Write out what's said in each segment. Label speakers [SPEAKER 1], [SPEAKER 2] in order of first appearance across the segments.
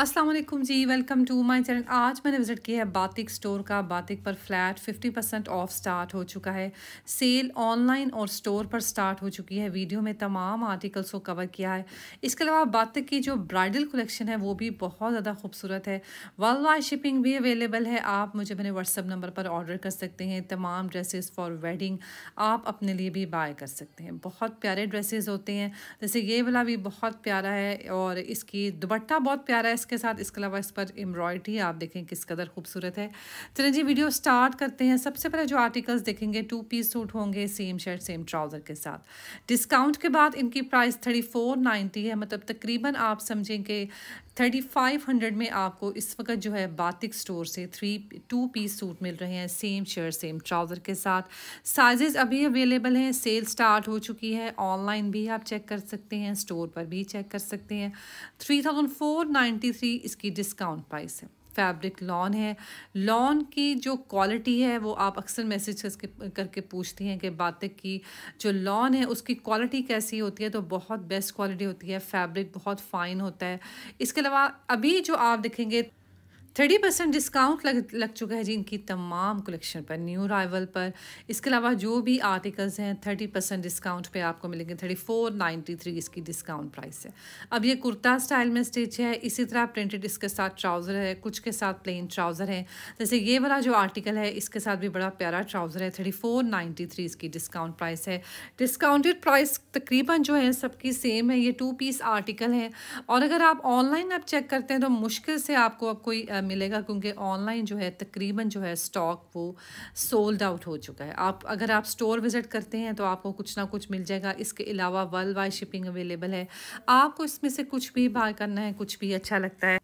[SPEAKER 1] Aslam ji welcome to my channel आज मैंने visit किया है बातिक स्टोर का बातिक पर फ्लैट 50 परसेंट ऑफ स्टार्ट हो चुका है सेल ऑनलाइन और स्टोर पर स्टार्ट हो चुकी है वीडियो में तमाम आर्टिकल्स को कवर किया है इसके अलावा बातिक की जो ब्राइडल कलेक्शन है वो भी बहुत ज़्यादा खूबसूरत है वर्ल्ड वाइड शिपिंग भी अवेलेबल है आप मुझे मैंने व्हाट्सअप नंबर पर ऑर्डर कर सकते हैं तमाम ड्रेसेस फॉर वेडिंग आप अपने लिए भी बाय कर सकते हैं बहुत प्यारे ड्रेसेज होते हैं जैसे ये वाला भी बहुत प्यारा है और इसकी दुपट्टा बहुत प्यारा है लेस के साथ इसके अलावा इस पर एम्ब्रॉयडरी आप देखें किस कदर खूबसूरत है चलिए जी वीडियो स्टार्ट करते हैं सबसे पहले जो आर्टिकल्स देखेंगे टू पीस सूट होंगे सेम शर्ट सेम ट्राउज़र के साथ डिस्काउंट के बाद इनकी प्राइस थर्टी फोर है मतलब तकरीबन आप समझें कि थर्टी फाइव हंड्रेड में आपको इस वक्त जो है बातिक स्टोर से थ्री टू पीस सूट मिल रहे हैं सेम शर्ट सेम ट्राउज़र के साथ साइजेस अभी अवेलेबल हैं सेल स्टार्ट हो चुकी है ऑनलाइन भी आप चेक कर सकते हैं स्टोर पर भी चेक कर सकते हैं three thousand four ninety three इसकी डिस्काउंट प्राइस है फैब्रिक लॉन है लॉन की जो क्वालिटी है वो आप अक्सर मैसेज करके पूछती हैं कि बातें की जो लॉन है उसकी क्वालिटी कैसी होती है तो बहुत बेस्ट क्वालिटी होती है फैब्रिक बहुत फ़ाइन होता है इसके अलावा अभी जो आप देखेंगे थर्टी परसेंट डिस्काउंट लग लग चुका है जी इनकी तमाम कलेक्शन पर न्यू राइवल पर इसके अलावा जो भी आर्टिकल्स हैं थर्टी परसेंट डिस्काउंट पे आपको मिलेंगे थर्टी फोर नाइन्टी थ्री इसकी डिस्काउंट प्राइस है अब ये कुर्ता स्टाइल में स्टिच है इसी तरह प्रिंटेड इसके साथ ट्राउज़र है कुछ के साथ प्लेन ट्राउज़र है जैसे ये वाला जो आर्टिकल है इसके साथ भी बड़ा प्यारा ट्राउज़र है थर्टी फोर नाइन्टी थ्री इसकी डिस्काउंट प्राइस है डिस्काउंटेड प्राइस तकरीबन जो है सबकी सेम है ये टू पीस आर्टिकल है और अगर आप ऑनलाइन आप चेक करते हैं तो मुश्किल से आपको अब कोई मिलेगा क्योंकि ऑनलाइन जो है तकरीबन जो है स्टॉक वो सोल्ड आउट हो चुका है आप अगर आप स्टोर विज़िट करते हैं तो आपको कुछ ना कुछ मिल जाएगा इसके अलावा वर्ल्ड वाइड शिपिंग अवेलेबल है आपको इसमें से कुछ भी बाय करना है कुछ भी अच्छा लगता है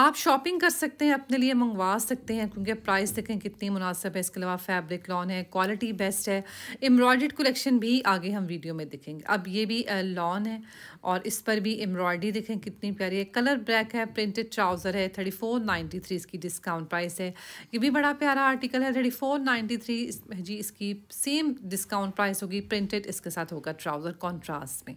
[SPEAKER 1] आप शॉपिंग कर सकते हैं अपने लिए मंगवा सकते हैं क्योंकि प्राइस देखें कितनी मुनासिब है इसके अलावा फैब्रिक लॉन है क्वालिटी बेस्ट है एम्ब्रॉयड कलेक्शन भी आगे हम वीडियो में दिखेंगे अब ये भी लॉन है और इस पर भी एम्ब्रॉयडरी देखें कितनी प्यारी है कलर ब्लैक है प्रिंटेड ट्राउज़र है थर्टी फोर नाइन्टी थ्री इसकी डिस्काउंट प्राइस है ये भी बड़ा प्यारा आर्टिकल है थर्टी फोर नाइन्टी थ्री जी इसकी सेम डिस्काउंट प्राइस होगी प्रिंटेड इसके साथ होगा ट्राउज़र कॉन्ट्रास्ट में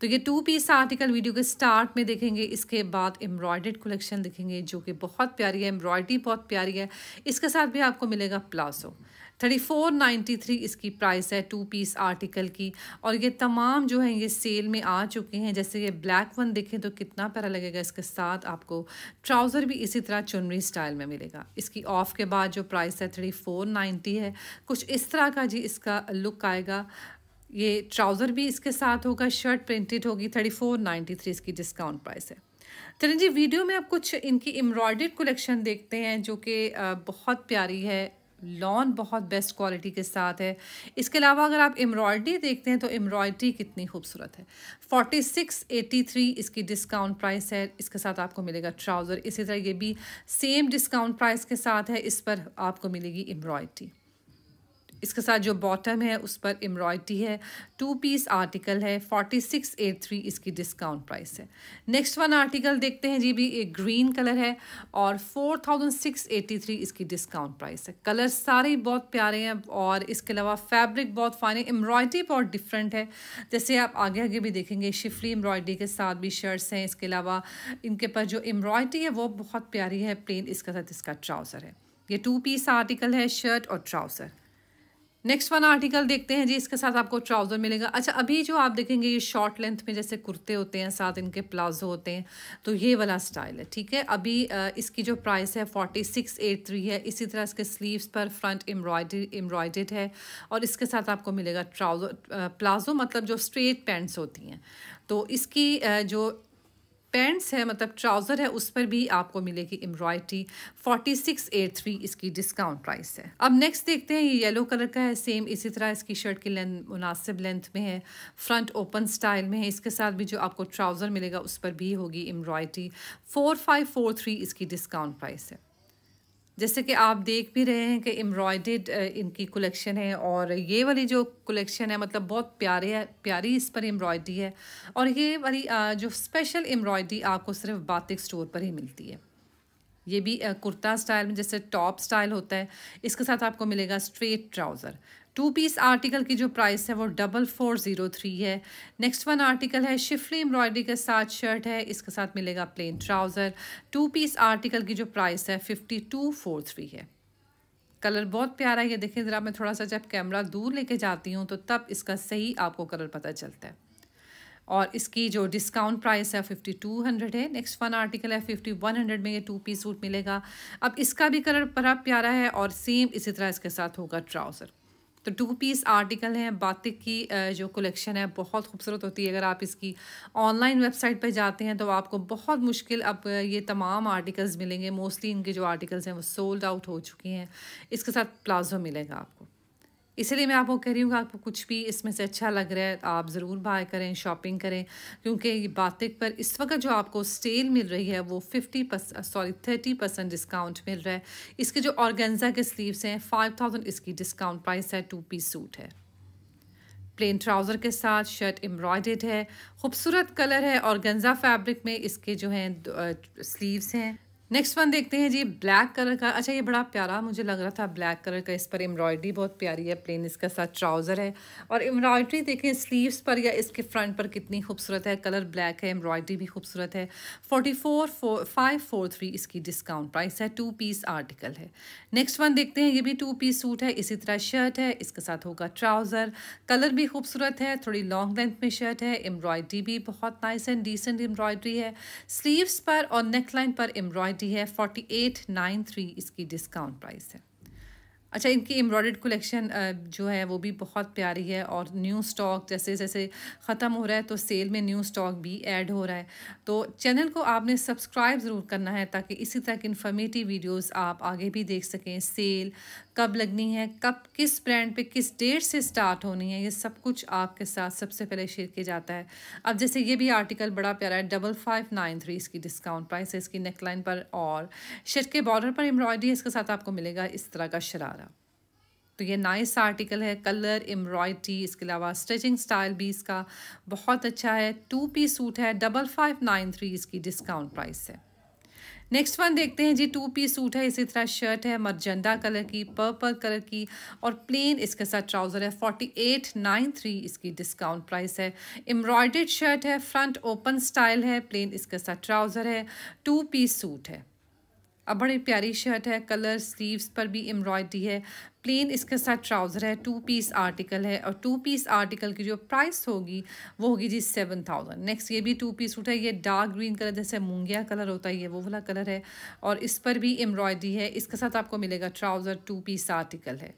[SPEAKER 1] तो ये टू पीस आर्टिकल वीडियो के स्टार्ट में देखेंगे इसके बाद एम्ब्रॉयड कलेक्शन देखेंगे जो कि बहुत प्यारी है एम्ब्रॉयडरी बहुत प्यारी है इसके साथ भी आपको मिलेगा palazzo thirty four ninety three इसकी प्राइस है टू पीस आर्टिकल की और ये तमाम जो है ये सेल में आ चुके हैं जैसे ये ब्लैक वन देखें तो कितना प्यारा लगेगा इसके साथ आपको ट्राउज़र भी इसी तरह चुनरी स्टाइल में मिलेगा इसकी ऑफ़ के बाद जो प्राइस है थर्टी फोर नाइन्टी है कुछ इस तरह का जी इसका लुक आएगा ये ट्राउज़र भी इसके साथ होगा शर्ट प्रिंटेड होगी थर्टी फोर नाइन्टी थ्री इसकी डिस्काउंट प्राइस है चलें जी वीडियो में आप कुछ इनकी एम्ब्रॉयड कलेक्शन देखते हैं जो कि बहुत प्यारी है लॉन बहुत बेस्ट क्वालिटी के साथ है इसके अलावा अगर आप एम्ब्रॉयडरी देखते हैं तो एम्ब्रॉयडरी कितनी खूबसूरत है 4683 सिक्स एटी थ्री इसकी डिस्काउंट प्राइस है इसके साथ आपको मिलेगा ट्राउज़र इसी तरह ये भी सेम डिस्काउंट प्राइस के साथ है इस पर आपको मिलेगी एम्ब्रॉयडरी इसके साथ जो बॉटम है उस पर एम्ब्रॉयड्री है टू पीस आर्टिकल है फोर्टी सिक्स एट थ्री इसकी डिस्काउंट प्राइस है नेक्स्ट वन आर्टिकल देखते हैं जी भी एक ग्रीन कलर है और four thousand six eighty three इसकी डिस्काउंट प्राइस है कलर सारे बहुत प्यारे हैं और इसके अलावा फैब्रिक बहुत फाइन है एम्ब्रॉयड्री बहुत डिफरेंट है जैसे आप आगे आगे भी देखेंगे शिफली एम्ब्रॉयड्री के साथ भी शर्ट्स हैं इसके अलावा इनके पास जो एम्ब्रॉयड्री है वो बहुत प्यारी है प्लेन इसके साथ इसका ट्राउज़र है ये टू पीस आर्टिकल है शर्ट और ट्राउज़र नेक्स्ट वाला आर्टिकल देखते हैं जी इसके साथ आपको ट्राउज़र मिलेगा अच्छा अभी जो आप देखेंगे ये शॉर्ट लेंथ में जैसे कुर्ते होते हैं साथ इनके प्लाजो होते हैं तो ये वाला स्टाइल है ठीक है अभी इसकी जो प्राइस है फोर्टी सिक्स एट थ्री है इसी तरह इसके स्लीव्स पर फ्रंट एम्ब्रॉयडरी एम्ब्रॉयडेड है और इसके साथ आपको मिलेगा ट्राउज़र प्लाजो मतलब जो स्ट्रेट पैंट्स होती हैं तो इसकी जो पैंट्स है मतलब ट्राउज़र है उस पर भी आपको मिलेगी embroidery forty six eight three इसकी डिस्काउंट प्राइस है अब नेक्स्ट देखते हैं ये येलो कलर का है सेम इसी तरह इसकी शर्ट की लेंथ मुनासिब लेंथ में है फ्रंट ओपन स्टाइल में है इसके साथ भी जो आपको ट्राउज़र मिलेगा उस पर भी होगी embroidery four five four three इसकी डिस्काउंट प्राइस है जैसे कि आप देख भी रहे हैं कि एम्ब्रॉयडेड इनकी कलेक्शन है और ये वाली जो कलेक्शन है मतलब बहुत प्यारे है प्यारी इस पर एम्ब्रॉयडरी है और ये वाली जो स्पेशल एम्ब्रॉयडरी आपको सिर्फ बातिक स्टोर पर ही मिलती है ये भी कुर्ता स्टाइल में जैसे टॉप स्टाइल होता है इसके साथ आपको मिलेगा straight trouser two piece article की जो प्राइस है वो डबल फोर ज़ीरो थ्री है नेक्स्ट वन आर्टिकल है शिफली एम्ब्रॉयडरी के साथ शर्ट है इसके साथ मिलेगा plain trouser two piece article की जो प्राइस है फिफ्टी टू फोर थ्री है कलर बहुत प्यारा है ये देखें ज़रा मैं थोड़ा सा जब कैमरा दूर लेके जाती हूँ तो तब इसका सही आपको कलर पता चलता है और इसकी जो डिस्काउंट प्राइस है फिफ्टी टू हंड्रेड है नेक्स्ट वन आर्टिकल है फिफ्टी वन हंड्रेड में ये टू पीस सूट मिलेगा अब इसका भी कलर बड़ा प्यारा है और सेम इसी तरह इसके साथ होगा ट्राउज़र तो टू पीस आर्टिकल हैं बातिक की जो कलेक्शन है बहुत खूबसूरत होती है अगर आप इसकी ऑनलाइन वेबसाइट पर जाते हैं तो आपको बहुत मुश्किल अब ये तमाम आर्टिकल्स मिलेंगे मोस्टली इनके जो आर्टिकल्स हैं वो सोल्ड आउट हो चुके हैं इसके साथ प्लाजो मिलेगा आपको इसलिए मैं आपको कह रही हूँ कि आपको कुछ भी इसमें से अच्छा लग रहा है तो आप ज़रूर बाय करें शॉपिंग करें क्योंकि ये बातें पर इस वक्त जो आपको स्टेल मिल रही है वो fifty percent sorry thirty percent discount मिल रहा है इसके जो ऑर्गेंजा के स्लीव्स हैं फाइव थाउजेंड इसकी डिस्काउंट प्राइस है टू पीस सूट है प्लेन ट्राउज़र के साथ शर्ट एम्ब्रॉयडेड है खूबसूरत कलर है और गंजा फैब्रिक में इसके जो हैं स्लीव्स uh, हैं नेक्स्ट वन देखते हैं जी ब्लैक कलर का अच्छा ये बड़ा प्यारा मुझे लग रहा था ब्लैक कलर का इस पर एम्ब्रॉयडरी बहुत प्यारी है प्लेन इसका साथ ट्राउज़र है और एम्ब्रॉयडरी देखें स्लीव्स पर या इसके फ्रंट पर कितनी खूबसूरत है कलर ब्लैक है एम्ब्रॉयडरी भी खूबसूरत है forty four five four three इसकी डिस्काउंट प्राइस है टू पीस आर्टिकल है नेक्स्ट वन देखते हैं ये भी टू पीस सूट है इसी तरह शर्ट है इसके साथ होगा ट्राउज़र कलर भी खूबसूरत है थोड़ी लॉन्ग लेंथ में शर्ट है एम्ब्रॉयडरी भी बहुत नाइस एंड डिसेंट एम्ब्रॉयडरी है स्लीवस पर और नेकलाइन पर एम्ब्रॉयडरी पार्टी है फोर्टी एट नाइन थ्री इसकी डिस्काउंट प्राइस है अच्छा इनकी एम्ब्रॉयड कलेक्शन जो है वो भी बहुत प्यारी है और न्यू स्टॉक जैसे जैसे ख़त्म हो रहा है तो सेल में न्यू स्टॉक भी ऐड हो रहा है तो चैनल को आपने सब्सक्राइब ज़रूर करना है ताकि इसी तरह की इन्फॉर्मेटिव वीडियोस आप आगे भी देख सकें सेल कब लगनी है कब किस ब्रांड पे किस डेट से स्टार्ट होनी है ये सब कुछ आपके साथ सबसे पहले शेयर किया जाता है अब जैसे ये भी आर्टिकल बड़ा प्यारा है डबल फाइव नाइन थ्री इसकी डिस्काउंट प्राइस है इसकी नेकलाइन पर और शर्ट के बॉर्डर पर एम्ब्रॉयडरी इसके साथ आपको मिलेगा इस तरह का शरारा तो ये नाइस आर्टिकल है कलर एम्ब्रॉयड्री इसके अलावा स्टिचिंग स्टाइल भी इसका बहुत अच्छा है टू पी सूट है डबल फाइव नाइन थ्री इसकी डिस्काउंट प्राइस है नेक्स्ट वन देखते हैं जी टू पी सूट है इसी तरह शर्ट है मरजंडा कलर की पर्पल कलर की और प्लेन इसके साथ ट्राउज़र है फोर्टी एट नाइन थ्री इसकी डिस्काउंट प्राइस है एम्ब्रॉयडेड शर्ट है फ्रंट ओपन स्टाइल है प्लेन इसके साथ ट्राउज़र है टू पी सूट है अब बड़ी प्यारी शर्ट है कलर स्लीव्स पर भी एम्ब्रॉयडरी है प्लेन इसके साथ ट्राउज़र है टू पीस आर्टिकल है और टू पीस आर्टिकल की जो प्राइस होगी वो होगी जी सेवन थाउजेंड नेक्स्ट ये भी टू पीस सूट है ये डार्क ग्रीन कलर जैसे मूंगिया कलर होता है ये वो वाला कलर है और इस पर भी एम्ब्रॉयडरी है इसके साथ आपको मिलेगा ट्राउज़र टू पीस आर्टिकल है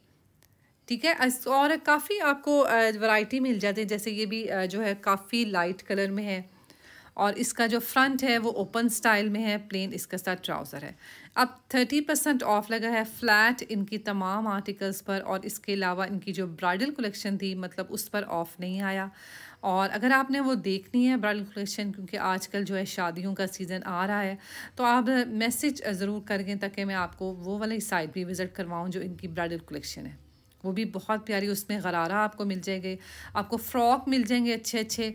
[SPEAKER 1] ठीक है और काफ़ी आपको वैरायटी मिल जाती है जैसे ये भी जो है काफ़ी लाइट कलर में है और इसका जो फ्रंट है वो ओपन स्टाइल में है प्लेन इसके साथ ट्राउज़र है अब थर्टी परसेंट ऑफ लगा है फ्लैट इनकी तमाम आर्टिकल्स पर और इसके अलावा इनकी जो ब्राइडल कलेक्शन थी मतलब उस पर ऑफ़ नहीं आया और अगर आपने वो देखनी है ब्राइडल कलेक्शन क्योंकि आजकल जो है शादियों का सीज़न आ रहा है तो आप मैसेज ज़रूर करें ताकि मैं आपको वो वाली साइट भी विज़िट करवाऊँ जो इनकी ब्राइडल कलेक्शन है वो भी बहुत प्यारी उसमें गरारा आपको मिल जाएंगे आपको फ़्रॉक मिल जाएंगे अच्छे अच्छे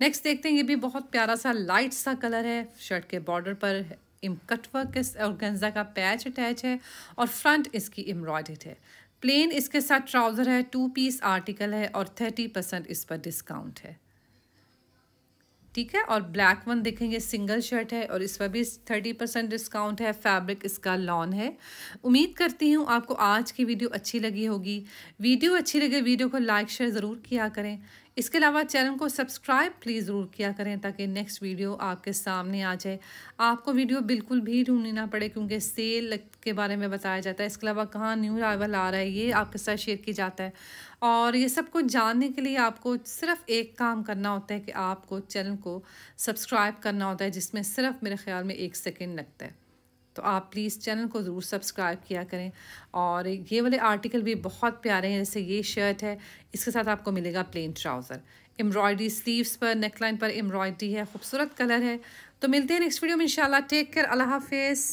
[SPEAKER 1] नेक्स्ट देखते हैं ये भी बहुत प्यारा सा लाइट सा कलर है शर्ट के बॉर्डर पर इम कटवर्क और गंजा का पैच अटैच है और फ्रंट इसकी एम्ब्रॉयडेड है प्लेन इसके साथ ट्राउज़र है टू पीस आर्टिकल है और थर्टी परसेंट इस पर डिस्काउंट है ठीक है और ब्लैक वन देखेंगे सिंगल शर्ट है और इस पर भी थर्टी परसेंट डिस्काउंट है फैब्रिक इसका लॉन है उम्मीद करती हूँ आपको आज की वीडियो अच्छी लगी होगी वीडियो अच्छी लगे वीडियो को लाइक शेयर ज़रूर किया करें इसके अलावा चैनल को सब्सक्राइब प्लीज़ ज़रूर किया करें ताकि नेक्स्ट वीडियो आपके सामने आ जाए आपको वीडियो बिल्कुल भी ढूंढनी ना पड़े क्योंकि सेल के बारे में बताया जाता है इसके अलावा कहाँ न्यू अराइवल आ रहा है ये आपके साथ शेयर किया जाता है और ये सब कुछ जानने के लिए आपको सिर्फ एक काम करना होता है कि आपको चैनल को सब्सक्राइब करना होता है जिसमें सिर्फ मेरे ख्याल में एक सेकेंड लगता है तो आप प्लीज़ चैनल को ज़रूर सब्सक्राइब किया करें और ये वाले आर्टिकल भी बहुत प्यारे हैं जैसे ये शर्ट है इसके साथ आपको मिलेगा प्लेन ट्राउज़र एम्ब्रॉयडरी स्लीव्स पर नेकलाइन पर एम्ब्रॉयडरी है खूबसूरत कलर है तो मिलते हैं नेक्स्ट वीडियो में इंशाल्लाह टेक केयर अल्लाह हाफिज़